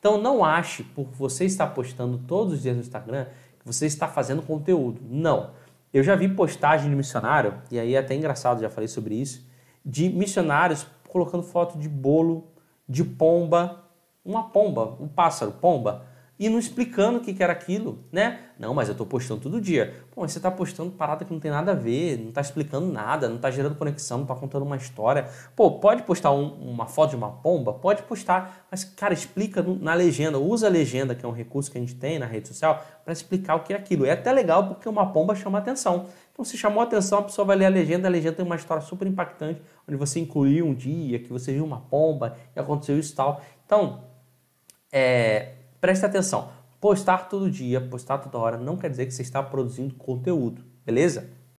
Então não ache por você estar postando todos os dias no Instagram que você está fazendo conteúdo. Não. Eu já vi postagem de missionário, e aí é até engraçado, já falei sobre isso, de missionários colocando foto de bolo, de pomba, uma pomba, um pássaro, pomba, e não explicando o que, que era aquilo, né? Não, mas eu estou postando todo dia. Pô, mas você está postando parada que não tem nada a ver, não está explicando nada, não está gerando conexão, não está contando uma história. Pô, pode postar um, uma foto de uma pomba? Pode postar, mas, cara, explica na legenda, usa a legenda, que é um recurso que a gente tem na rede social, para explicar o que é aquilo. É até legal porque uma pomba chama atenção. Então, se chamou atenção, a pessoa vai ler a legenda, a legenda tem uma história super impactante, onde você incluiu um dia que você viu uma pomba e aconteceu isso e tal. Então, é, preste atenção. Postar todo dia, postar toda hora, não quer dizer que você está produzindo conteúdo, beleza?